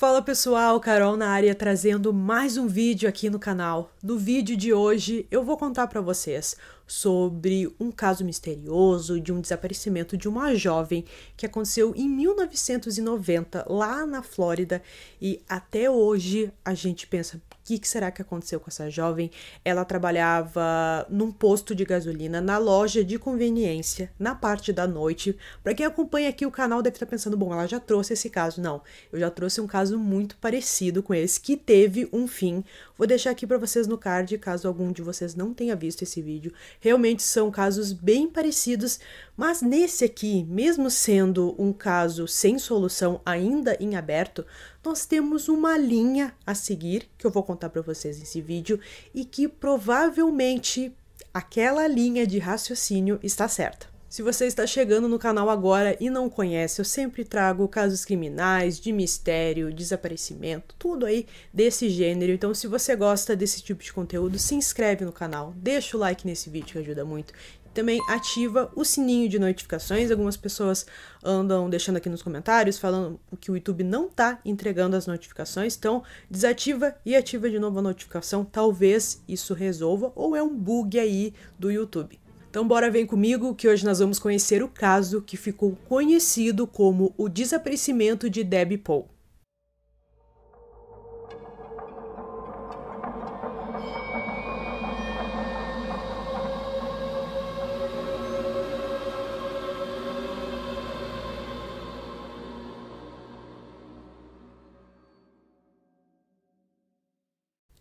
Fala pessoal, Carol na área trazendo mais um vídeo aqui no canal. No vídeo de hoje eu vou contar para vocês sobre um caso misterioso de um desaparecimento de uma jovem que aconteceu em 1990 lá na Flórida e até hoje a gente pensa o que, que será que aconteceu com essa jovem? Ela trabalhava num posto de gasolina na loja de conveniência na parte da noite. Para quem acompanha aqui o canal deve estar tá pensando, bom, ela já trouxe esse caso? Não, eu já trouxe um caso muito parecido com esse que teve um fim. Vou deixar aqui para vocês no card caso algum de vocês não tenha visto esse vídeo. Realmente são casos bem parecidos, mas nesse aqui, mesmo sendo um caso sem solução ainda em aberto, nós temos uma linha a seguir que eu vou contar para vocês nesse vídeo e que provavelmente aquela linha de raciocínio está certa. Se você está chegando no canal agora e não conhece, eu sempre trago casos criminais, de mistério, desaparecimento, tudo aí desse gênero. Então, se você gosta desse tipo de conteúdo, se inscreve no canal, deixa o like nesse vídeo que ajuda muito. Também ativa o sininho de notificações. Algumas pessoas andam deixando aqui nos comentários falando que o YouTube não está entregando as notificações. Então, desativa e ativa de novo a notificação. Talvez isso resolva ou é um bug aí do YouTube. Então bora vem comigo que hoje nós vamos conhecer o caso que ficou conhecido como o desaparecimento de Debbie Paul.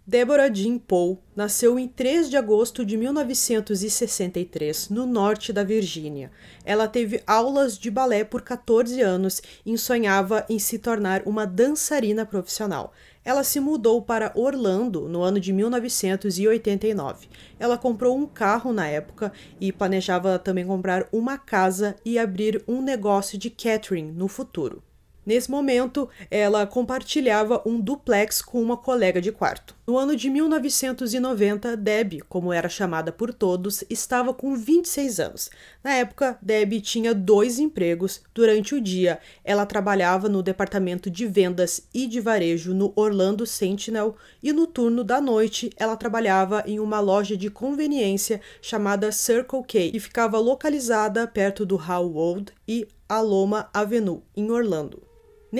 Deborah Jean Paul nasceu em 3 de agosto de 1963, no norte da Virgínia. Ela teve aulas de balé por 14 anos e sonhava em se tornar uma dançarina profissional. Ela se mudou para Orlando no ano de 1989. Ela comprou um carro na época e planejava também comprar uma casa e abrir um negócio de catering no futuro. Nesse momento, ela compartilhava um duplex com uma colega de quarto. No ano de 1990, Deb, como era chamada por todos, estava com 26 anos. Na época, Deb tinha dois empregos. Durante o dia, ela trabalhava no departamento de vendas e de varejo no Orlando Sentinel e no turno da noite, ela trabalhava em uma loja de conveniência chamada Circle K e ficava localizada perto do Howell Road e Aloma Avenue, em Orlando.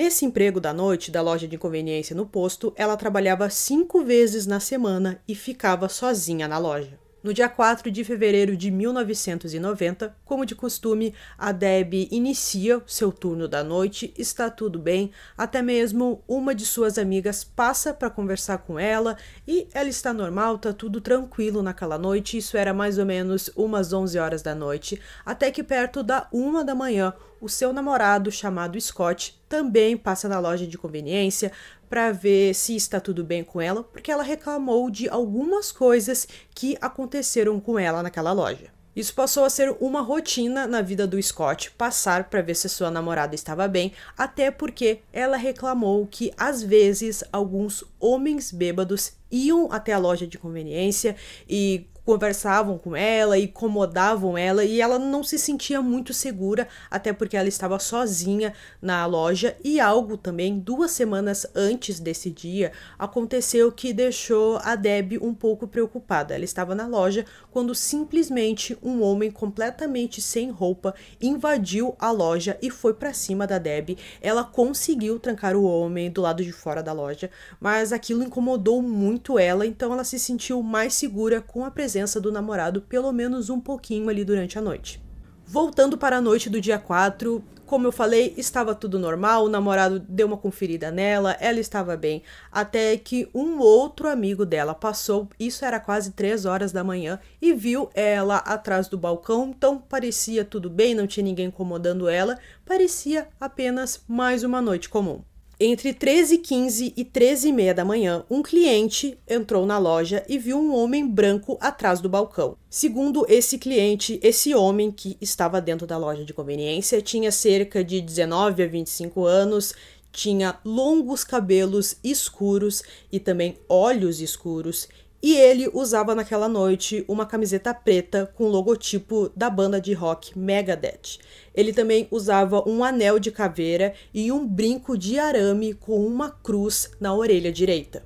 Nesse emprego da noite da loja de conveniência no posto, ela trabalhava cinco vezes na semana e ficava sozinha na loja. No dia 4 de fevereiro de 1990, como de costume, a Deb inicia seu turno da noite, está tudo bem, até mesmo uma de suas amigas passa para conversar com ela e ela está normal, tá tudo tranquilo naquela noite, isso era mais ou menos umas 11 horas da noite, até que perto da 1 da manhã, o seu namorado, chamado Scott, também passa na loja de conveniência para ver se está tudo bem com ela, porque ela reclamou de algumas coisas que aconteceram com ela naquela loja. Isso passou a ser uma rotina na vida do Scott passar para ver se sua namorada estava bem, até porque ela reclamou que às vezes alguns homens bêbados iam até a loja de conveniência e conversavam com ela e incomodavam ela e ela não se sentia muito segura, até porque ela estava sozinha na loja e algo também duas semanas antes desse dia aconteceu que deixou a Deb um pouco preocupada. Ela estava na loja quando simplesmente um homem completamente sem roupa invadiu a loja e foi para cima da Deb. Ela conseguiu trancar o homem do lado de fora da loja, mas aquilo incomodou muito ela, então ela se sentiu mais segura com a presença presença do namorado pelo menos um pouquinho ali durante a noite. Voltando para a noite do dia 4, como eu falei, estava tudo normal, o namorado deu uma conferida nela, ela estava bem, até que um outro amigo dela passou, isso era quase 3 horas da manhã, e viu ela atrás do balcão, então parecia tudo bem, não tinha ninguém incomodando ela, parecia apenas mais uma noite comum. Entre 13h15 e 13h30 da manhã, um cliente entrou na loja e viu um homem branco atrás do balcão. Segundo esse cliente, esse homem que estava dentro da loja de conveniência tinha cerca de 19 a 25 anos, tinha longos cabelos escuros e também olhos escuros e ele usava naquela noite uma camiseta preta com o logotipo da banda de rock Megadeth. Ele também usava um anel de caveira e um brinco de arame com uma cruz na orelha direita.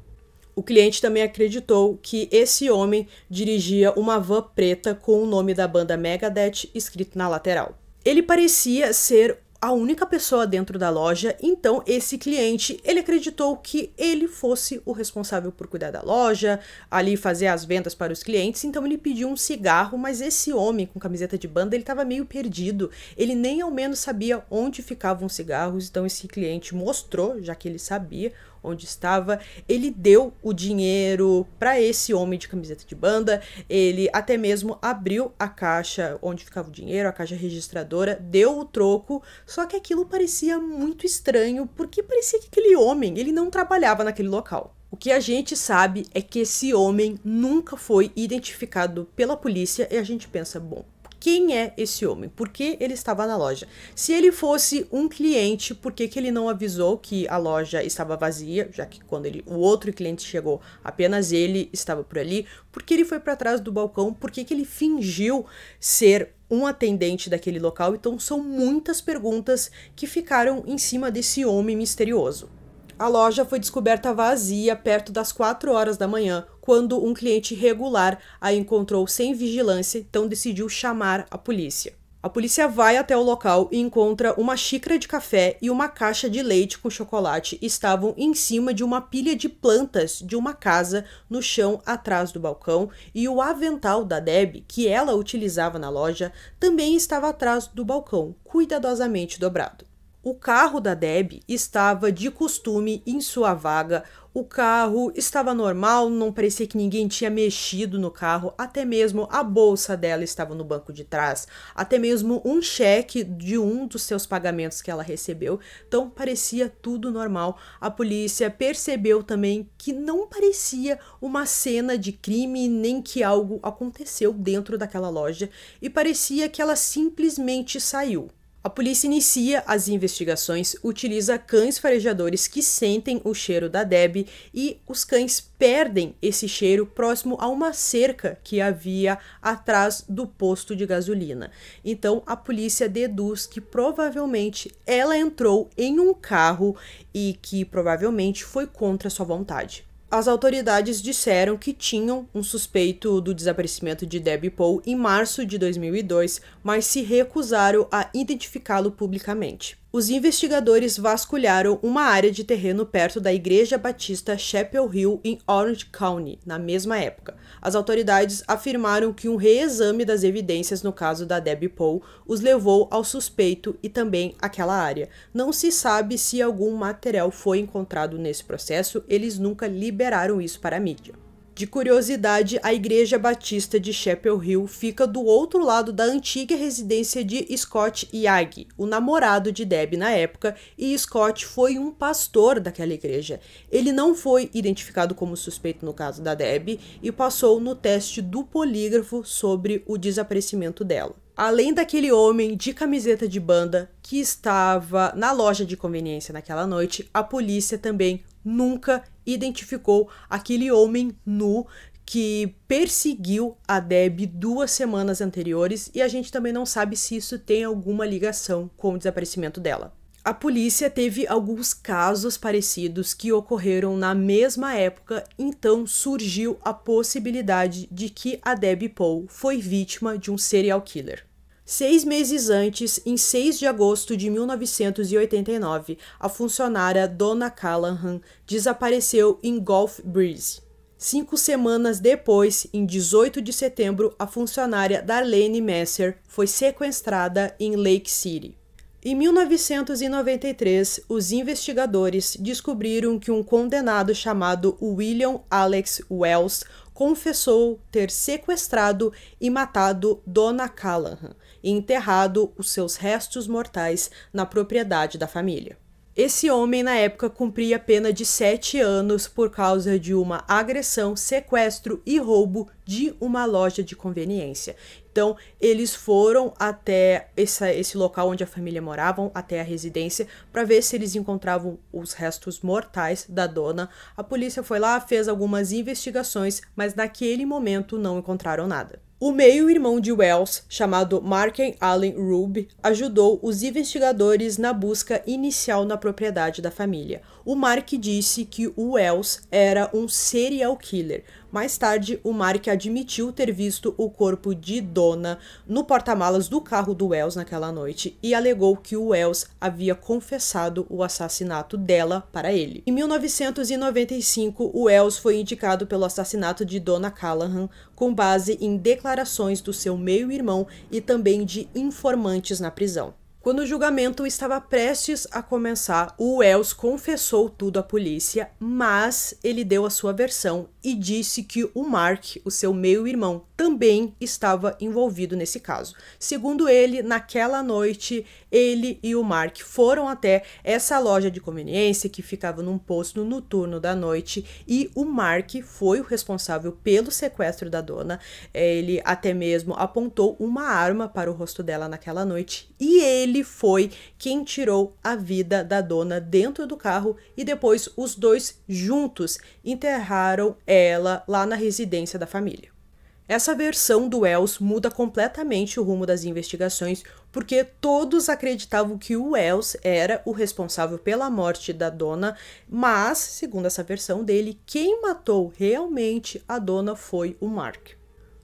O cliente também acreditou que esse homem dirigia uma van preta com o nome da banda Megadeth escrito na lateral. Ele parecia ser a única pessoa dentro da loja, então esse cliente, ele acreditou que ele fosse o responsável por cuidar da loja, ali fazer as vendas para os clientes, então ele pediu um cigarro, mas esse homem com camiseta de banda, ele estava meio perdido, ele nem ao menos sabia onde ficavam os cigarros, então esse cliente mostrou, já que ele sabia, onde estava, ele deu o dinheiro para esse homem de camiseta de banda, ele até mesmo abriu a caixa onde ficava o dinheiro, a caixa registradora, deu o troco, só que aquilo parecia muito estranho, porque parecia que aquele homem, ele não trabalhava naquele local. O que a gente sabe é que esse homem nunca foi identificado pela polícia e a gente pensa, bom, quem é esse homem? Por que ele estava na loja? Se ele fosse um cliente, por que, que ele não avisou que a loja estava vazia, já que quando ele, o outro cliente chegou, apenas ele estava por ali? Por que ele foi para trás do balcão? Por que, que ele fingiu ser um atendente daquele local? Então são muitas perguntas que ficaram em cima desse homem misterioso. A loja foi descoberta vazia perto das 4 horas da manhã, quando um cliente regular a encontrou sem vigilância, então decidiu chamar a polícia. A polícia vai até o local e encontra uma xícara de café e uma caixa de leite com chocolate estavam em cima de uma pilha de plantas de uma casa no chão atrás do balcão e o avental da Deb, que ela utilizava na loja, também estava atrás do balcão, cuidadosamente dobrado. O carro da Deb estava de costume em sua vaga, o carro estava normal, não parecia que ninguém tinha mexido no carro, até mesmo a bolsa dela estava no banco de trás, até mesmo um cheque de um dos seus pagamentos que ela recebeu. Então parecia tudo normal. A polícia percebeu também que não parecia uma cena de crime nem que algo aconteceu dentro daquela loja e parecia que ela simplesmente saiu. A polícia inicia as investigações, utiliza cães farejadores que sentem o cheiro da Deb e os cães perdem esse cheiro próximo a uma cerca que havia atrás do posto de gasolina. Então a polícia deduz que provavelmente ela entrou em um carro e que provavelmente foi contra sua vontade as autoridades disseram que tinham um suspeito do desaparecimento de Debbie Paul em março de 2002, mas se recusaram a identificá-lo publicamente os investigadores vasculharam uma área de terreno perto da Igreja Batista Chapel Hill, em Orange County, na mesma época. As autoridades afirmaram que um reexame das evidências no caso da Debbie Paul os levou ao suspeito e também àquela área. Não se sabe se algum material foi encontrado nesse processo, eles nunca liberaram isso para a mídia. De curiosidade, a Igreja Batista de Chapel Hill fica do outro lado da antiga residência de Scott Yagi, o namorado de Deb na época, e Scott foi um pastor daquela igreja. Ele não foi identificado como suspeito no caso da Deb e passou no teste do polígrafo sobre o desaparecimento dela. Além daquele homem de camiseta de banda que estava na loja de conveniência naquela noite, a polícia também nunca identificou aquele homem nu que perseguiu a Deb duas semanas anteriores e a gente também não sabe se isso tem alguma ligação com o desaparecimento dela. A polícia teve alguns casos parecidos que ocorreram na mesma época, então surgiu a possibilidade de que a Debbie Paul foi vítima de um serial killer. Seis meses antes, em 6 de agosto de 1989, a funcionária Donna Callahan desapareceu em Gulf Breeze. Cinco semanas depois, em 18 de setembro, a funcionária Darlene Messer foi sequestrada em Lake City. Em 1993, os investigadores descobriram que um condenado chamado William Alex Wells confessou ter sequestrado e matado Donna Callahan e enterrado os seus restos mortais na propriedade da família. Esse homem, na época, cumpria pena de sete anos por causa de uma agressão, sequestro e roubo de uma loja de conveniência. Então, eles foram até essa, esse local onde a família morava, até a residência, para ver se eles encontravam os restos mortais da dona. A polícia foi lá, fez algumas investigações, mas naquele momento não encontraram nada. O meio-irmão de Wells, chamado Marken Allen Rube, ajudou os investigadores na busca inicial na propriedade da família o Mark disse que o Wells era um serial killer. Mais tarde, o Mark admitiu ter visto o corpo de Donna no porta-malas do carro do Wells naquela noite e alegou que o Wells havia confessado o assassinato dela para ele. Em 1995, o Wells foi indicado pelo assassinato de Donna Callahan com base em declarações do seu meio-irmão e também de informantes na prisão. Quando o julgamento estava prestes a começar, o Wells confessou tudo à polícia, mas ele deu a sua versão e disse que o Mark, o seu meio-irmão, também estava envolvido nesse caso. Segundo ele, naquela noite, ele e o Mark foram até essa loja de conveniência que ficava num posto no turno da noite e o Mark foi o responsável pelo sequestro da dona. É, ele até mesmo apontou uma arma para o rosto dela naquela noite e ele foi quem tirou a vida da dona dentro do carro e depois os dois juntos enterraram ela lá na residência da família. Essa versão do Wells muda completamente o rumo das investigações, porque todos acreditavam que o Wells era o responsável pela morte da dona, mas, segundo essa versão dele, quem matou realmente a dona foi o Mark.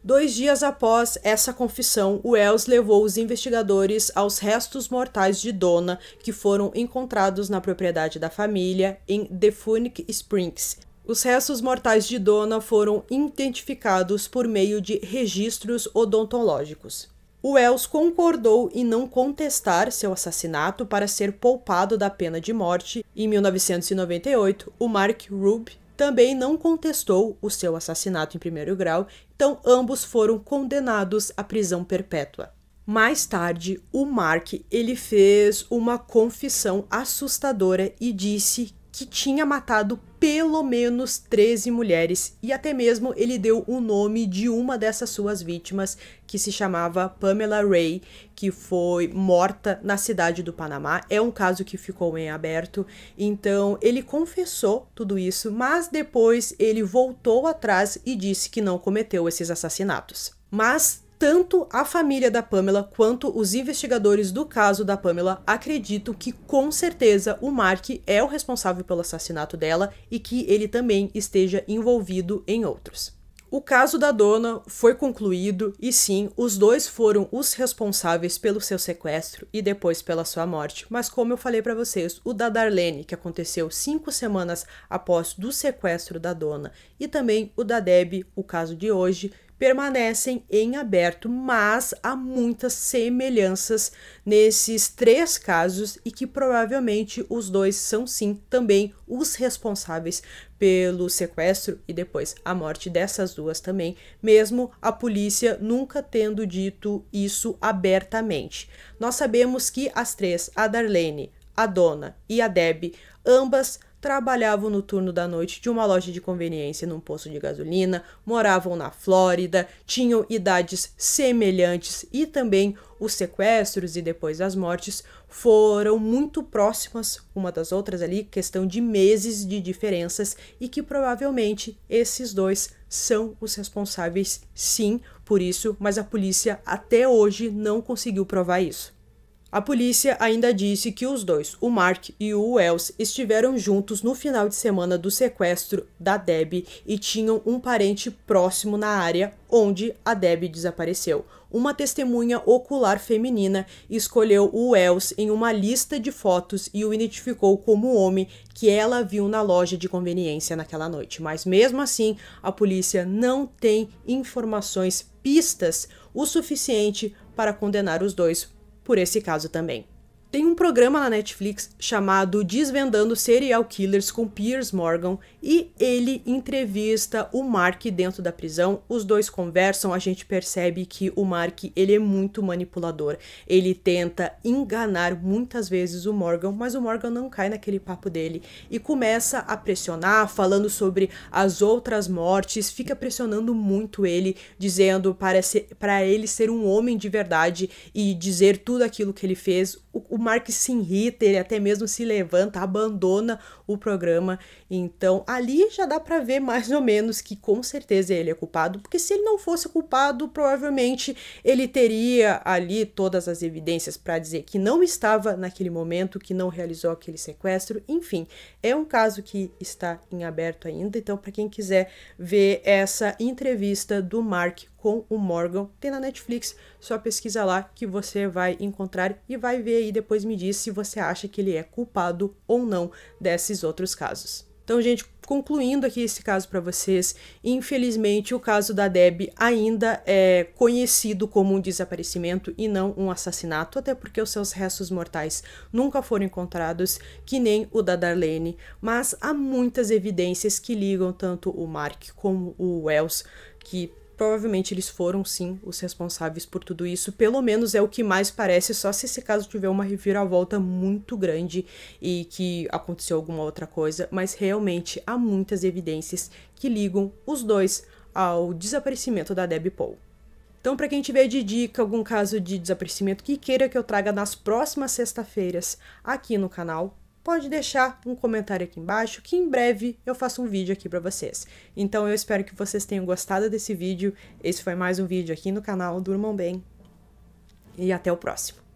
Dois dias após essa confissão, o Wells levou os investigadores aos restos mortais de Donna, que foram encontrados na propriedade da família em Defunic Springs, os restos mortais de Dona foram identificados por meio de registros odontológicos. O Els concordou em não contestar seu assassinato para ser poupado da pena de morte. Em 1998, o Mark Rube também não contestou o seu assassinato em primeiro grau, então ambos foram condenados à prisão perpétua. Mais tarde, o Mark ele fez uma confissão assustadora e disse que tinha matado pelo menos 13 mulheres e até mesmo ele deu o nome de uma dessas suas vítimas, que se chamava Pamela Ray, que foi morta na cidade do Panamá. É um caso que ficou em aberto. Então, ele confessou tudo isso, mas depois ele voltou atrás e disse que não cometeu esses assassinatos. Mas tanto a família da Pamela quanto os investigadores do caso da Pamela acreditam que com certeza o Mark é o responsável pelo assassinato dela e que ele também esteja envolvido em outros. O caso da dona foi concluído e sim, os dois foram os responsáveis pelo seu sequestro e depois pela sua morte, mas como eu falei para vocês, o da Darlene, que aconteceu cinco semanas após do sequestro da dona, e também o da Deb, o caso de hoje, permanecem em aberto, mas há muitas semelhanças nesses três casos e que provavelmente os dois são sim também os responsáveis pelo sequestro e depois a morte dessas duas também, mesmo a polícia nunca tendo dito isso abertamente. Nós sabemos que as três, a Darlene, a Dona e a Deb, ambas trabalhavam no turno da noite de uma loja de conveniência num posto de gasolina, moravam na Flórida, tinham idades semelhantes e também os sequestros e depois as mortes foram muito próximas uma das outras ali, questão de meses de diferenças e que provavelmente esses dois são os responsáveis sim por isso, mas a polícia até hoje não conseguiu provar isso. A polícia ainda disse que os dois, o Mark e o Wells, estiveram juntos no final de semana do sequestro da Deb e tinham um parente próximo na área onde a Deb desapareceu. Uma testemunha ocular feminina escolheu o Wells em uma lista de fotos e o identificou como o homem que ela viu na loja de conveniência naquela noite. Mas mesmo assim, a polícia não tem informações, pistas o suficiente para condenar os dois por esse caso também. Tem um programa na Netflix chamado Desvendando Serial Killers com Piers Morgan e ele entrevista o Mark dentro da prisão. Os dois conversam, a gente percebe que o Mark ele é muito manipulador. Ele tenta enganar muitas vezes o Morgan, mas o Morgan não cai naquele papo dele e começa a pressionar, falando sobre as outras mortes, fica pressionando muito ele, dizendo para, ser, ele ser um homem de verdade e dizer tudo aquilo que ele fez. O, o Mark se irrita, ele até mesmo se levanta, abandona o programa. Então, ali já dá para ver mais ou menos que com certeza ele é culpado, porque se ele não fosse culpado, provavelmente ele teria ali todas as evidências para dizer que não estava naquele momento, que não realizou aquele sequestro. Enfim, é um caso que está em aberto ainda. Então, para quem quiser ver essa entrevista do Mark com o Morgan. Tem na Netflix, só pesquisa lá que você vai encontrar e vai ver aí depois me diz se você acha que ele é culpado ou não desses outros casos. Então, gente, concluindo aqui esse caso para vocês, infelizmente o caso da Deb ainda é conhecido como um desaparecimento e não um assassinato, até porque os seus restos mortais nunca foram encontrados, que nem o da Darlene, mas há muitas evidências que ligam tanto o Mark como o Wells que provavelmente eles foram sim os responsáveis por tudo isso. Pelo menos é o que mais parece, só se esse caso tiver uma reviravolta muito grande e que aconteceu alguma outra coisa, mas realmente há muitas evidências que ligam os dois ao desaparecimento da Debbie Paul. Então, para quem tiver de dica algum caso de desaparecimento que queira que eu traga nas próximas sexta-feiras aqui no canal, pode deixar um comentário aqui embaixo que em breve eu faço um vídeo aqui para vocês. Então eu espero que vocês tenham gostado desse vídeo. Esse foi mais um vídeo aqui no canal Durmam Bem e até o próximo.